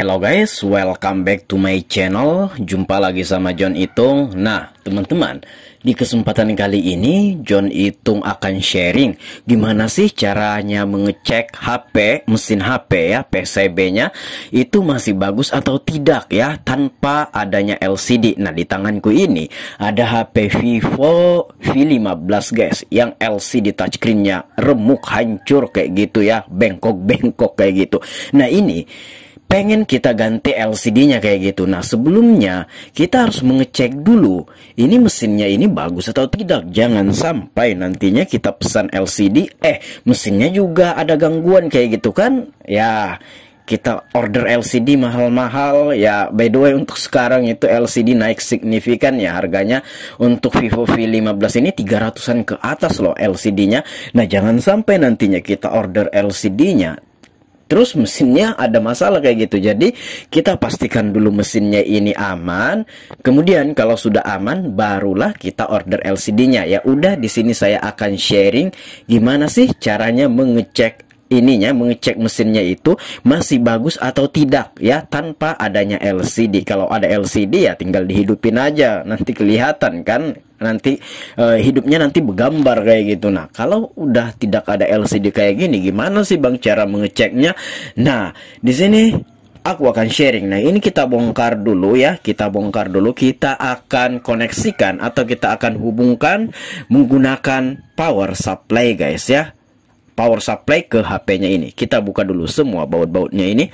Hello guys, welcome back to my channel Jumpa lagi sama John Itung Nah teman-teman, di kesempatan kali ini John Itung akan sharing Gimana sih caranya mengecek HP, mesin HP ya, PCB-nya Itu masih bagus atau tidak ya, tanpa adanya LCD Nah di tanganku ini ada HP Vivo V15 guys Yang LCD touchscreen-nya remuk, hancur kayak gitu ya Bengkok-bengkok kayak gitu Nah ini pengen kita ganti LCD-nya kayak gitu. Nah, sebelumnya kita harus mengecek dulu ini mesinnya ini bagus atau tidak. Jangan sampai nantinya kita pesan LCD eh mesinnya juga ada gangguan kayak gitu kan? Ya, kita order LCD mahal-mahal ya by the way untuk sekarang itu LCD naik signifikan ya harganya untuk Vivo V15 ini 300-an ke atas loh LCD-nya nah jangan sampai nantinya kita order LCD-nya terus mesinnya ada masalah kayak gitu. Jadi kita pastikan dulu mesinnya ini aman. Kemudian kalau sudah aman barulah kita order LCD-nya. Ya udah di sini saya akan sharing gimana sih caranya mengecek ininya mengecek mesinnya itu masih bagus atau tidak ya tanpa adanya LCD kalau ada LCD ya tinggal dihidupin aja nanti kelihatan kan nanti uh, hidupnya nanti bergambar kayak gitu nah kalau udah tidak ada LCD kayak gini gimana sih bang cara mengeceknya nah di sini aku akan sharing. Nah, ini kita bongkar dulu ya. Kita bongkar dulu. Kita akan koneksikan atau kita akan hubungkan menggunakan power supply, guys ya power supply ke HP-nya ini. Kita buka dulu semua baut-bautnya ini.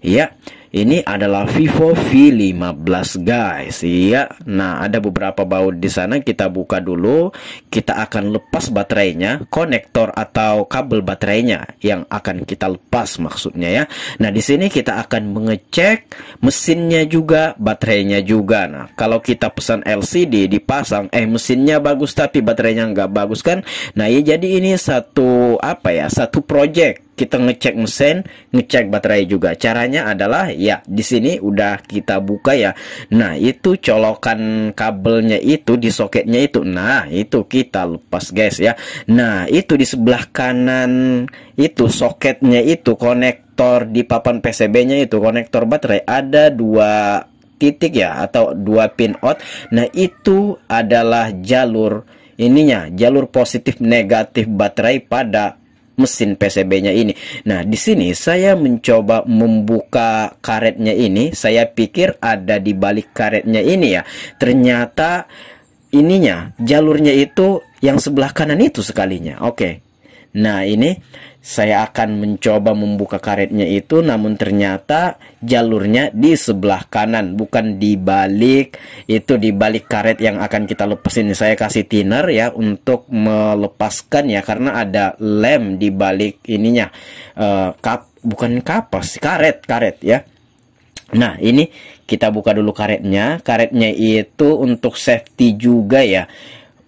Ya. Ini adalah Vivo V15 guys. Iya. Nah, ada beberapa baut di sana kita buka dulu. Kita akan lepas baterainya, konektor atau kabel baterainya yang akan kita lepas maksudnya ya. Nah, di sini kita akan mengecek mesinnya juga, baterainya juga. Nah, kalau kita pesan LCD dipasang eh mesinnya bagus tapi baterainya nggak bagus kan. Nah, ya jadi ini satu apa ya? Satu project kita ngecek mesin, ngecek baterai juga. Caranya adalah ya di sini udah kita buka ya. Nah, itu colokan kabelnya itu di soketnya itu. Nah, itu kita lepas guys ya. Nah, itu di sebelah kanan itu soketnya itu konektor di papan PCB-nya itu konektor baterai ada dua titik ya atau dua pin out. Nah, itu adalah jalur ininya jalur positif negatif baterai pada mesin PCB-nya ini. Nah, di sini saya mencoba membuka karetnya ini. Saya pikir ada di balik karetnya ini ya. Ternyata ininya, jalurnya itu yang sebelah kanan itu sekalinya. Oke. Okay. Nah, ini saya akan mencoba membuka karetnya itu namun ternyata jalurnya di sebelah kanan bukan di balik itu di balik karet yang akan kita lepasin saya kasih thinner ya untuk melepaskan ya karena ada lem di balik ininya uh, kap bukan kapas karet karet ya Nah ini kita buka dulu karetnya Karetnya itu untuk safety juga ya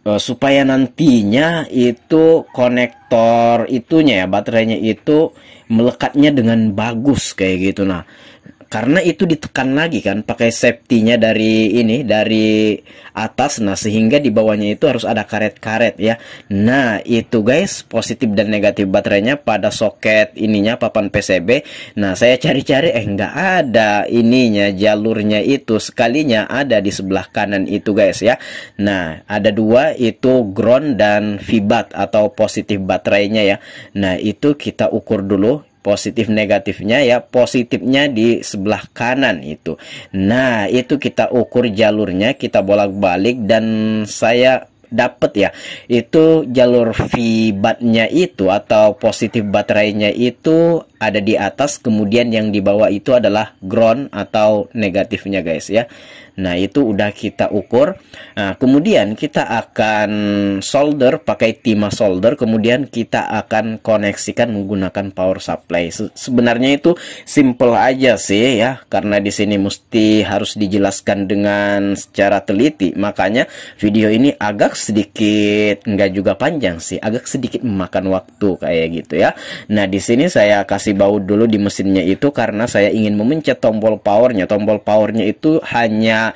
Eh, supaya nantinya itu konektor itunya ya baterainya itu melekatnya dengan bagus kayak gitu nah karena itu ditekan lagi kan pakai safety-nya dari ini dari atas nah sehingga di bawahnya itu harus ada karet-karet ya nah itu guys positif dan negatif baterainya pada soket ininya papan PCB nah saya cari-cari eh nggak ada ininya jalurnya itu sekalinya ada di sebelah kanan itu guys ya nah ada dua itu ground dan fibat atau positif baterainya ya nah itu kita ukur dulu positif negatifnya ya positifnya di sebelah kanan itu nah itu kita ukur jalurnya kita bolak-balik dan saya dapat ya itu jalur V batnya itu atau positif baterainya itu ada di atas kemudian yang di bawah itu adalah ground atau negatifnya guys ya nah itu udah kita ukur nah, kemudian kita akan solder pakai timah solder kemudian kita akan koneksikan menggunakan power supply Se sebenarnya itu simple aja sih ya karena di sini mesti harus dijelaskan dengan secara teliti makanya video ini agak sedikit nggak juga panjang sih agak sedikit memakan waktu kayak gitu ya nah di sini saya kasih kasih baut dulu di mesinnya itu karena saya ingin memencet tombol powernya tombol powernya itu hanya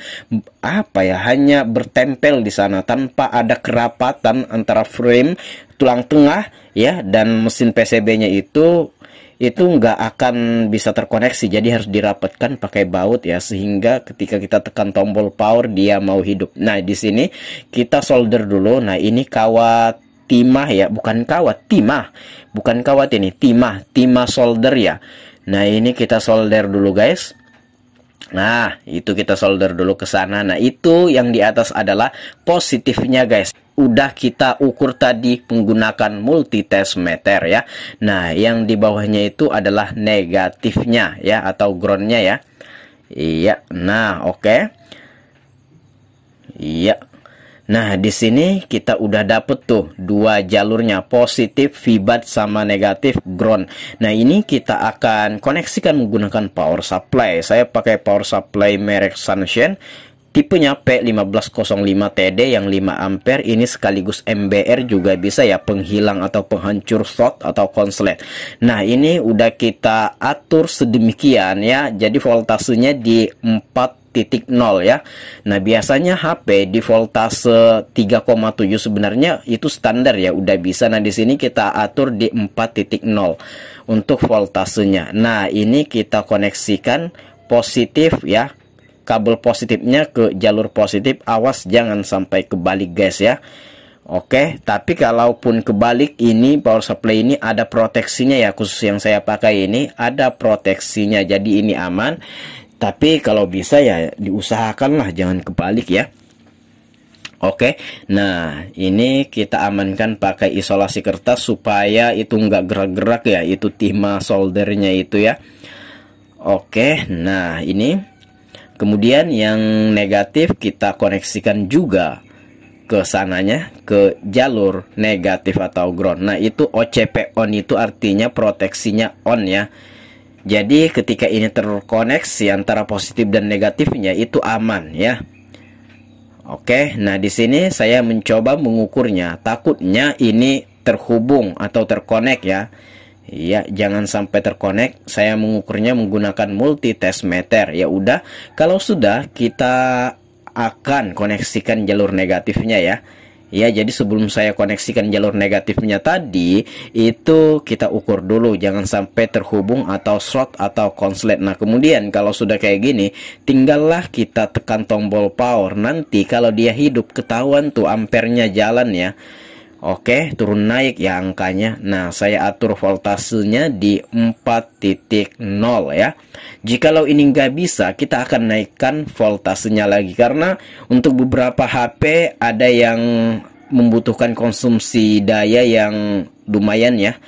apa ya hanya bertempel di sana tanpa ada kerapatan antara frame tulang tengah ya dan mesin PCB-nya itu itu nggak akan bisa terkoneksi jadi harus dirapatkan pakai baut ya sehingga ketika kita tekan tombol power dia mau hidup nah di sini kita solder dulu nah ini kawat timah ya bukan kawat timah bukan kawat ini timah timah solder ya nah ini kita solder dulu guys nah itu kita solder dulu ke sana nah itu yang di atas adalah positifnya guys udah kita ukur tadi menggunakan multitest meter ya nah yang di bawahnya itu adalah negatifnya ya atau groundnya ya iya nah oke okay. iya Nah, di sini kita udah dapet tuh dua jalurnya, positif Vbat sama negatif ground. Nah, ini kita akan koneksikan menggunakan power supply. Saya pakai power supply merek Sunshine Tipenya P1505TD yang 5 ampere ini sekaligus MBR juga bisa ya penghilang atau penghancur short atau konslet. Nah, ini udah kita atur sedemikian ya. Jadi voltasenya di 4 titik nol ya. Nah, biasanya HP di voltase 3,7 sebenarnya itu standar ya, udah bisa. Nah, di sini kita atur di 4.0 untuk voltasenya. Nah, ini kita koneksikan positif ya kabel positifnya ke jalur positif awas jangan sampai kebalik guys ya Oke, tapi kalaupun kebalik ini power supply ini ada proteksinya ya khusus yang saya pakai ini ada proteksinya jadi ini aman. Tapi kalau bisa ya diusahakanlah jangan kebalik ya. Oke, nah ini kita amankan pakai isolasi kertas supaya itu nggak gerak-gerak ya itu timah soldernya itu ya. Oke, nah ini Kemudian yang negatif kita koneksikan juga ke sananya ke jalur negatif atau ground. Nah, itu OCP on itu artinya proteksinya on ya. Jadi ketika ini terkoneksi antara positif dan negatifnya itu aman ya. Oke, nah di sini saya mencoba mengukurnya. Takutnya ini terhubung atau terkonek ya. Ya, jangan sampai terkonek. Saya mengukurnya menggunakan multitest meter. Ya udah, kalau sudah kita akan koneksikan jalur negatifnya ya. Ya, jadi sebelum saya koneksikan jalur negatifnya tadi, itu kita ukur dulu jangan sampai terhubung atau short atau konslet. Nah, kemudian kalau sudah kayak gini, tinggallah kita tekan tombol power. Nanti kalau dia hidup ketahuan tuh ampernya jalan ya. Oke, turun naik ya angkanya. Nah, saya atur voltasenya di 4.0 ya. Jika Jikalau ini nggak bisa, kita akan naikkan voltasenya lagi. Karena untuk beberapa HP ada yang membutuhkan konsumsi daya yang lumayan ya.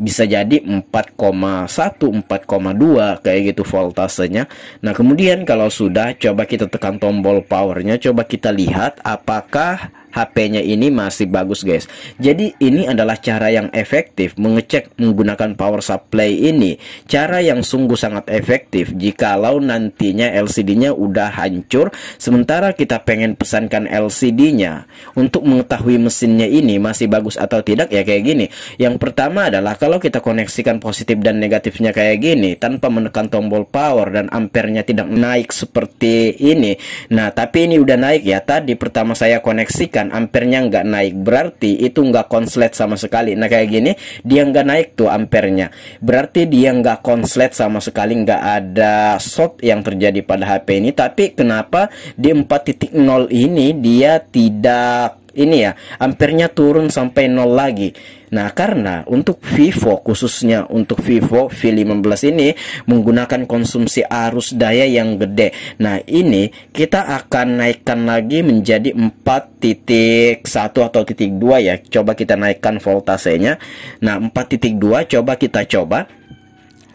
Bisa jadi 4,1, 4,2 kayak gitu voltasenya. Nah, kemudian kalau sudah, coba kita tekan tombol powernya. Coba kita lihat apakah HP-nya ini masih bagus guys jadi ini adalah cara yang efektif mengecek menggunakan power supply ini cara yang sungguh sangat efektif jikalau nantinya LCD-nya udah hancur sementara kita pengen pesankan LCD-nya untuk mengetahui mesinnya ini masih bagus atau tidak ya kayak gini yang pertama adalah kalau kita koneksikan positif dan negatifnya kayak gini tanpa menekan tombol power dan ampernya tidak naik seperti ini nah tapi ini udah naik ya tadi pertama saya koneksikan dan ampernya nggak naik berarti itu nggak konslet sama sekali nah kayak gini dia nggak naik tuh ampernya berarti dia nggak konslet sama sekali nggak ada short yang terjadi pada HP ini tapi kenapa di 4.0 ini dia tidak ini ya ampernya turun sampai nol lagi nah karena untuk Vivo khususnya untuk Vivo V15 ini menggunakan konsumsi arus daya yang gede nah ini kita akan naikkan lagi menjadi 4.1 atau titik 2 ya coba kita naikkan voltasenya nah 4.2 coba kita coba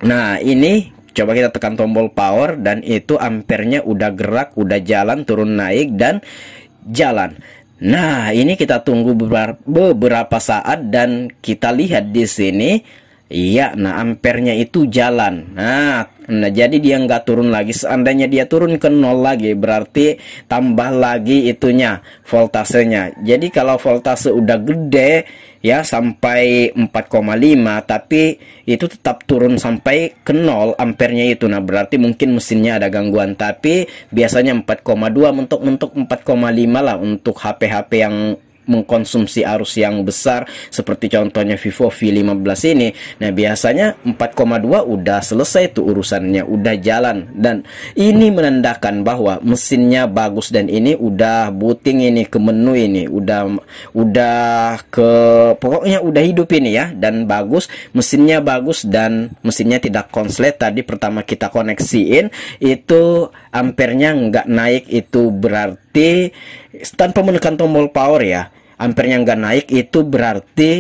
nah ini coba kita tekan tombol power dan itu ampernya udah gerak udah jalan turun naik dan jalan Nah, ini kita tunggu beberapa saat dan kita lihat di sini Iya, nah ampernya itu jalan. Nah, nah jadi dia nggak turun lagi. Seandainya dia turun ke nol lagi, berarti tambah lagi itunya voltasenya. Jadi kalau voltase udah gede ya sampai 4,5 tapi itu tetap turun sampai ke nol ampernya itu. Nah, berarti mungkin mesinnya ada gangguan. Tapi biasanya 4,2 untuk mentok 4,5 lah untuk HP-HP yang mengkonsumsi arus yang besar seperti contohnya Vivo V15 ini. Nah, biasanya 4,2 udah selesai tuh urusannya, udah jalan dan ini menandakan bahwa mesinnya bagus dan ini udah booting ini ke menu ini, udah udah ke pokoknya udah hidup ini ya dan bagus, mesinnya bagus dan mesinnya tidak konslet tadi pertama kita koneksiin itu ampernya nggak naik itu berarti tanpa menekan tombol power ya ampernya nggak naik itu berarti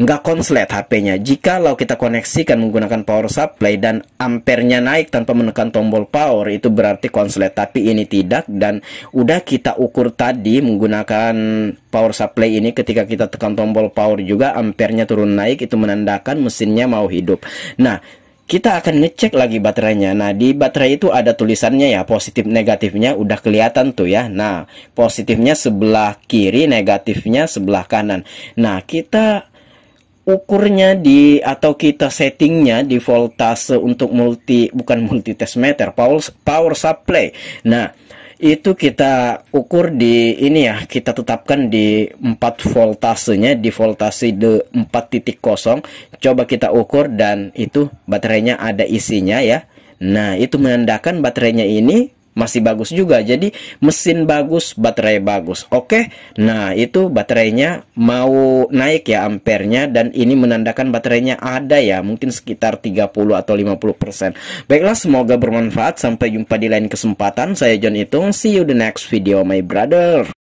nggak konslet HP-nya. Jika lo kita koneksikan menggunakan power supply dan ampernya naik tanpa menekan tombol power itu berarti konslet. Tapi ini tidak dan udah kita ukur tadi menggunakan power supply ini ketika kita tekan tombol power juga ampernya turun naik itu menandakan mesinnya mau hidup. Nah, kita akan ngecek lagi baterainya. Nah, di baterai itu ada tulisannya ya, positif negatifnya udah kelihatan tuh ya. Nah, positifnya sebelah kiri, negatifnya sebelah kanan. Nah, kita ukurnya di atau kita settingnya di voltase untuk multi bukan multi test meter power power supply. Nah, itu kita ukur di ini ya kita tetapkan di 4 voltasenya di voltasi de 4.0 coba kita ukur dan itu baterainya ada isinya ya nah itu menandakan baterainya ini masih bagus juga. Jadi mesin bagus, baterai bagus. Oke. Nah, itu baterainya mau naik ya ampernya dan ini menandakan baterainya ada ya, mungkin sekitar 30 atau 50%. Baiklah, semoga bermanfaat. Sampai jumpa di lain kesempatan. Saya John Itung. See you the next video my brother.